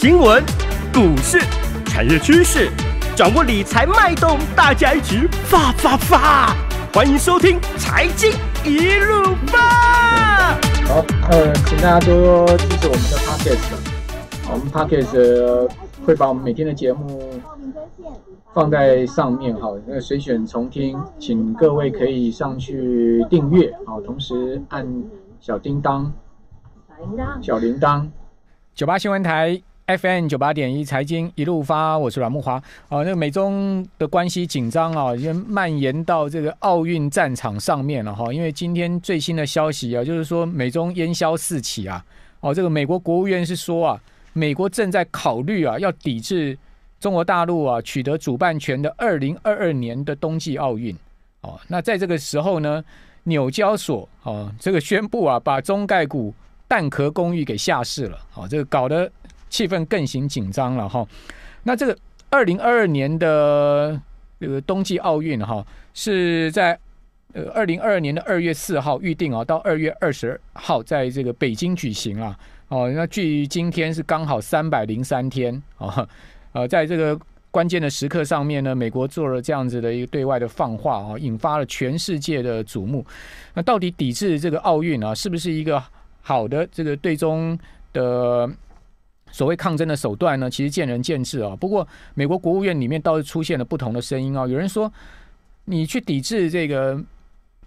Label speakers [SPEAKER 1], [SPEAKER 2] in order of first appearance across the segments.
[SPEAKER 1] 新闻、股市、产业趋势，掌握理财脉动，大家一起发发发！欢迎收听《财经一路发》。好，呃，请大家多支持我们的 Pocket，我们 Pocket 会把我们每天的节目放在上面哈，那随选重听，请各位可以上去订阅，好，同时按小叮当，小铃铛，小铃铛，九八新闻台。F m 九八点一财经一路发，我是阮木华。哦，那个美中的关系紧张啊，已经蔓延到这个奥运战场上面了哈。因为今天最新的消息啊，就是说美中烟消四起啊。哦，这个美国国务院是说啊，美国正在考虑啊，要抵制中国大陆啊取得主办权的二零二二年的冬季奥运。哦，那在这个时候呢，纽交所哦，这个宣布啊，把中概股蛋壳公寓给下市了。哦，这个搞得。气氛更形紧张了哈，那这个二零二二年的这个冬季奥运哈是在呃二零二二年的二月四号预定啊，到二月二十号在这个北京举行啊。哦。那距今天是刚好三百零三天啊，呃，在这个关键的时刻上面呢，美国做了这样子的一个对外的放话啊，引发了全世界的瞩目。那到底抵制这个奥运啊，是不是一个好的这个对中的？所谓抗争的手段呢，其实见仁见智啊。不过美国国务院里面倒是出现了不同的声音啊。有人说，你去抵制这个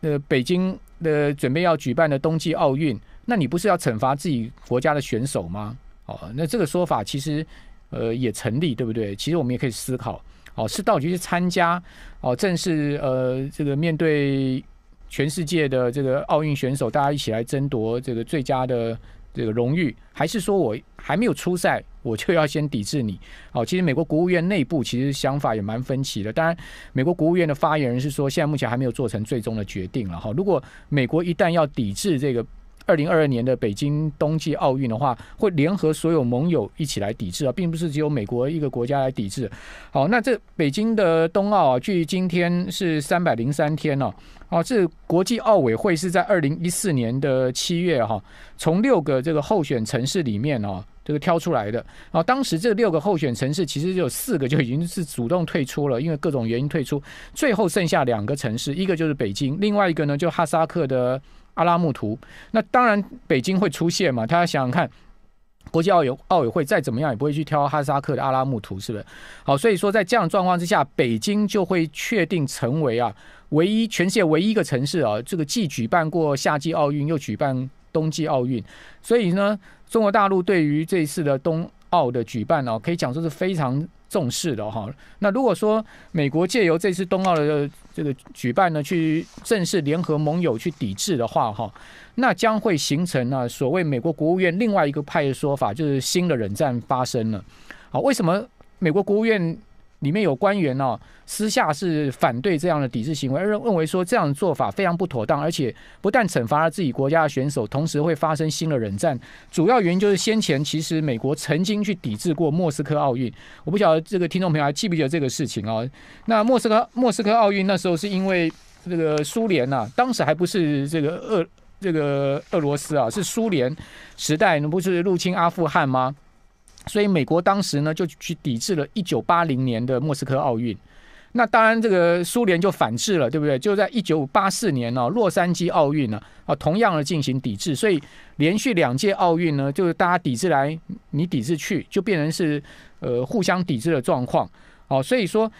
[SPEAKER 1] 呃北京的准备要举办的冬季奥运，那你不是要惩罚自己国家的选手吗？哦，那这个说法其实呃也成立，对不对？其实我们也可以思考哦，是到去参加哦，正式呃这个面对全世界的这个奥运选手，大家一起来争夺这个最佳的。这个荣誉，还是说我还没有出赛，我就要先抵制你？好，其实美国国务院内部其实想法也蛮分歧的。当然，美国国务院的发言人是说，现在目前还没有做成最终的决定了哈。如果美国一旦要抵制这个，二零二二年的北京冬季奥运的话，会联合所有盟友一起来抵制啊，并不是只有美国一个国家来抵制。好，那这北京的冬奥啊，距今天是三百零三天了。哦，这国际奥委会是在二零一四年的七月哈，从六个这个候选城市里面哦，这个挑出来的。啊，当时这六个候选城市其实就有四个就已经是主动退出了，因为各种原因退出，最后剩下两个城市，一个就是北京，另外一个呢就哈萨克的。阿拉木图，那当然北京会出现嘛？大家想想看，国际奥委奥委会再怎么样也不会去挑哈萨克的阿拉木图，是不是？好，所以说在这样状况之下，北京就会确定成为啊唯一全世界唯一一个城市啊，这个既举办过夏季奥运又举办冬季奥运，所以呢，中国大陆对于这一次的冬奥的举办呢，可以讲说是非常。重视的哈，那如果说美国借由这次冬奥的这个举办呢，去正式联合盟友去抵制的话哈，那将会形成呢所谓美国国务院另外一个派的说法，就是新的冷战发生了。好，为什么美国国务院？里面有官员哦，私下是反对这样的抵制行为，认认为说这样的做法非常不妥当，而且不但惩罚了自己国家的选手，同时会发生新的冷战。主要原因就是先前其实美国曾经去抵制过莫斯科奥运，我不晓得这个听众朋友还记不记得这个事情啊？那莫斯科莫斯科奥运那时候是因为那个苏联呐，当时还不是这个俄这个俄罗斯啊，是苏联时代，不是入侵阿富汗吗？所以美国当时呢，就去抵制了一九八零年的莫斯科奥运，那当然这个苏联就反制了，对不对？就在一九八四年呢，洛杉矶奥运呢，啊，同样的进行抵制，所以连续两届奥运呢，就是大家抵制来，你抵制去，就变成是呃互相抵制的状况，哦，所以说。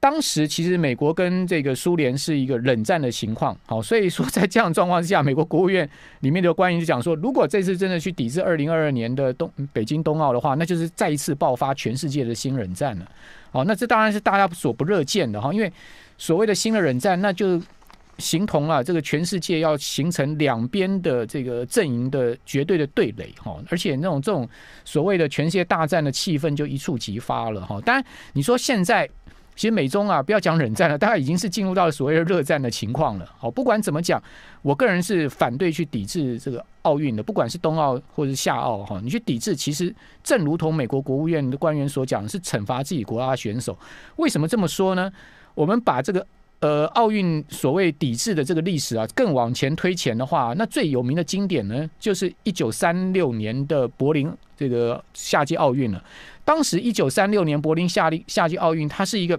[SPEAKER 1] 当时其实美国跟这个苏联是一个冷战的情况，好，所以说在这样状况之下，美国国务院里面的官员就讲说，如果这次真的去抵制二零二二年的东北京冬奥的话，那就是再一次爆发全世界的新冷战了，好，那这当然是大家所不热见的哈，因为所谓的新的冷战，那就形同啊这个全世界要形成两边的这个阵营的绝对的对垒哈，而且那种这种所谓的全世界大战的气氛就一触即发了哈，当然你说现在。其实美中啊，不要讲冷战了，大概已经是进入到所谓的热战的情况了。好，不管怎么讲，我个人是反对去抵制这个奥运的，不管是冬奥或者夏奥哈，你去抵制，其实正如同美国国务院的官员所讲，是惩罚自己国家选手。为什么这么说呢？我们把这个呃奥运所谓抵制的这个历史啊，更往前推前的话，那最有名的经典呢，就是一九三六年的柏林这个夏季奥运了。当时一九三六年柏林夏令夏季奥运，它是一个。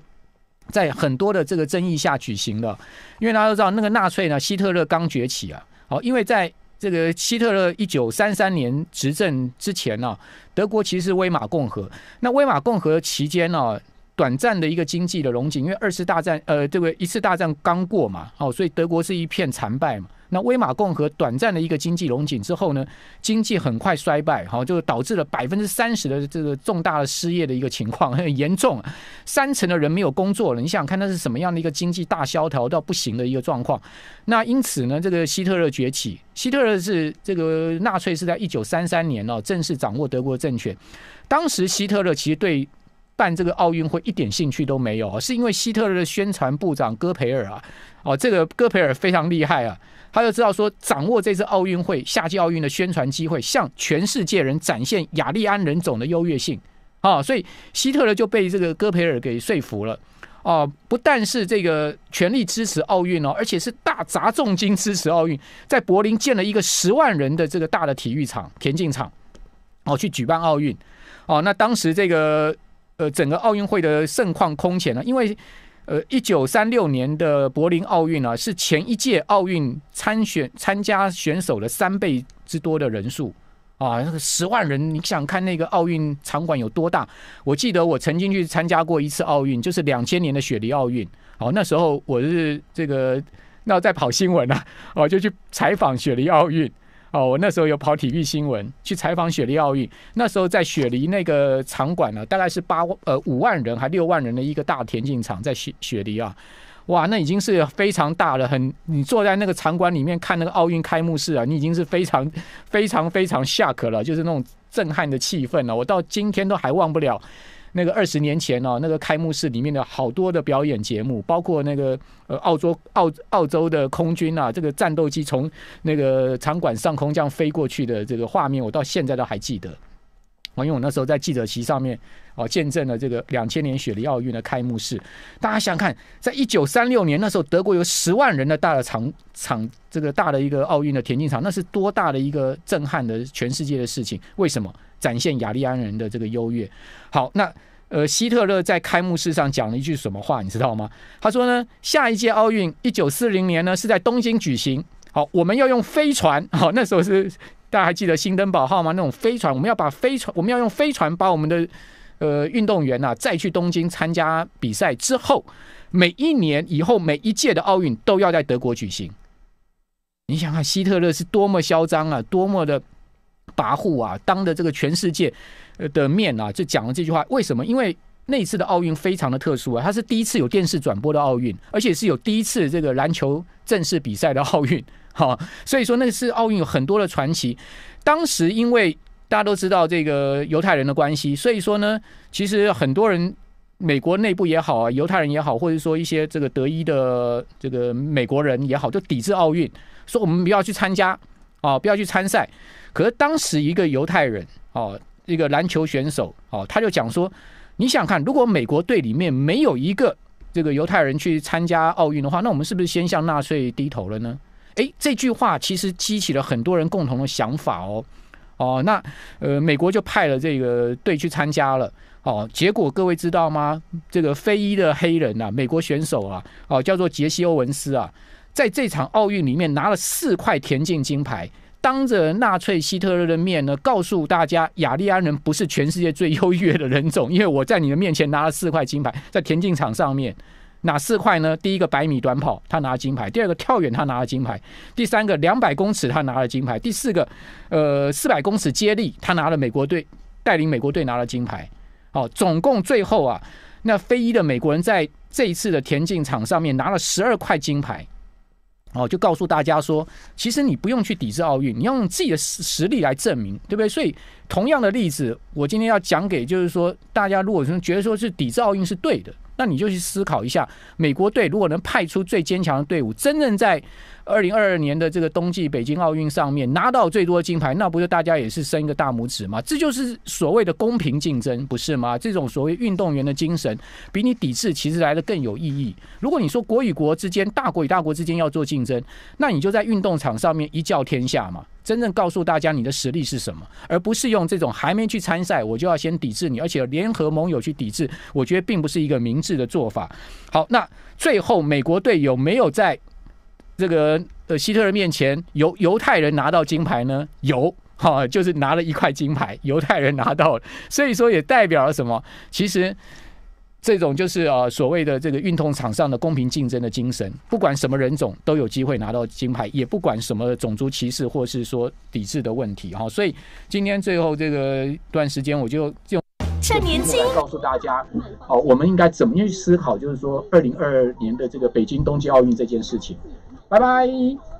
[SPEAKER 1] 在很多的这个争议下举行的，因为大家都知道，那个纳粹呢，希特勒刚崛起啊，好，因为在这个希特勒一九三三年执政之前呢，德国其实是威马共和。那威马共和期间呢？短暂的一个经济的荣景，因为二次大战，呃，这个一次大战刚过嘛，哦，所以德国是一片惨败嘛。那威玛共和短暂的一个经济荣景之后呢，经济很快衰败，好，就导致了百分之三十的这个重大的失业的一个情况，很严重，三成的人没有工作了。你想看那是什么样的一个经济大萧条到不行的一个状况？那因此呢，这个希特勒崛起，希特勒是这个纳粹是在一九三三年哦正式掌握德国政权。当时希特勒其实对。办这个奥运会一点兴趣都没有，是因为希特勒的宣传部长戈培尔啊，哦，这个戈培尔非常厉害啊，他就知道说，掌握这次奥运会夏季奥运的宣传机会，向全世界人展现雅利安人种的优越性啊，所以希特勒就被这个戈培尔给说服了啊，不但是这个全力支持奥运哦，而且是大砸重金支持奥运，在柏林建了一个十万人的这个大的体育场田径场哦，去举办奥运哦，那当时这个。呃，整个奥运会的盛况空前了，因为，呃，一九三六年的柏林奥运啊，是前一届奥运参选参加选手的三倍之多的人数啊，那个十万人，你想看那个奥运场馆有多大？我记得我曾经去参加过一次奥运，就是两千年的雪梨奥运，哦，那时候我是这个那在跑新闻啊，哦，就去采访雪梨奥运。哦，我那时候有跑体育新闻，去采访雪梨奥运。那时候在雪梨那个场馆呢，大概是八呃五万人还六万人的一个大田径场，在雪雪梨啊，哇，那已经是非常大了。很，你坐在那个场馆里面看那个奥运开幕式啊，你已经是非常非常非常吓可了，就是那种震撼的气氛了。我到今天都还忘不了。那个二十年前哦，那个开幕式里面的好多的表演节目，包括那个呃，澳洲澳澳洲的空军啊，这个战斗机从那个场馆上空这样飞过去的这个画面，我到现在都还记得。啊，因为我那时候在记者席上面哦，见证了这个两千年雪梨奥运的开幕式。大家想想看，在一九三六年那时候，德国有十万人的大的场场，这个大的一个奥运的田径场，那是多大的一个震撼的全世界的事情？为什么？展现雅利安人的这个优越。好，那呃，希特勒在开幕式上讲了一句什么话，你知道吗？他说呢，下一届奥运一九四零年呢是在东京举行。好，我们要用飞船。好，那时候是大家还记得新登堡号吗？那种飞船，我们要把飞船，我们要用飞船把我们的呃运动员呐再去东京参加比赛之后，每一年以后每一届的奥运都要在德国举行。你想想，希特勒是多么嚣张啊，多么的。跋扈啊，当着这个全世界的面啊，就讲了这句话。为什么？因为那次的奥运非常的特殊啊，它是第一次有电视转播的奥运，而且是有第一次这个篮球正式比赛的奥运。好，所以说那次奥运有很多的传奇。当时因为大家都知道这个犹太人的关系，所以说呢，其实很多人美国内部也好啊，犹太人也好，或者说一些这个德一的这个美国人也好，就抵制奥运，说我们不要去参加。哦，不要去参赛。可是当时一个犹太人，哦，一个篮球选手，哦，他就讲说：“你想看，如果美国队里面没有一个这个犹太人去参加奥运的话，那我们是不是先向纳粹低头了呢？”诶，这句话其实激起了很多人共同的想法哦。哦，那呃，美国就派了这个队去参加了。哦，结果各位知道吗？这个非裔的黑人呐，美国选手啊，哦，叫做杰西·欧文斯啊。在这场奥运里面拿了四块田径金牌，当着纳粹希特勒的面呢，告诉大家雅利安人不是全世界最优越的人种，因为我在你的面前拿了四块金牌，在田径场上面哪四块呢？第一个百米短跑他拿了金牌，第二个跳远他拿了金牌，第三个两百公尺他拿了金牌，第四个呃四百公尺接力他拿了美国队带领美国队拿了金牌。哦，总共最后啊，那非裔的美国人在这一次的田径场上面拿了十二块金牌。哦，就告诉大家说，其实你不用去抵制奥运，你要用自己的实实力来证明，对不对？所以，同样的例子，我今天要讲给就是说，大家如果说觉得说是抵制奥运是对的，那你就去思考一下，美国队如果能派出最坚强的队伍，真正在。二零二二年的这个冬季北京奥运上面拿到最多金牌，那不是大家也是伸一个大拇指吗？这就是所谓的公平竞争，不是吗？这种所谓运动员的精神，比你抵制其实来的更有意义。如果你说国与国之间，大国与大国之间要做竞争，那你就在运动场上面一较天下嘛，真正告诉大家你的实力是什么，而不是用这种还没去参赛我就要先抵制你，而且联合盟友去抵制，我觉得并不是一个明智的做法。好，那最后美国队有没有在？这个的希特勒面前，犹犹太人拿到金牌呢？有哈，就是拿了一块金牌，犹太人拿到了，所以说也代表了什么？其实这种就是啊，所谓的这个运动场上的公平竞争的精神，不管什么人种都有机会拿到金牌，也不管什么种族歧视或是说抵制的问题哈。所以今天最后这个段时间，我就用轻告诉大家，哦，我们应该怎么去思考，就是说二零二二年的这个北京冬季奥运这件事情。拜拜。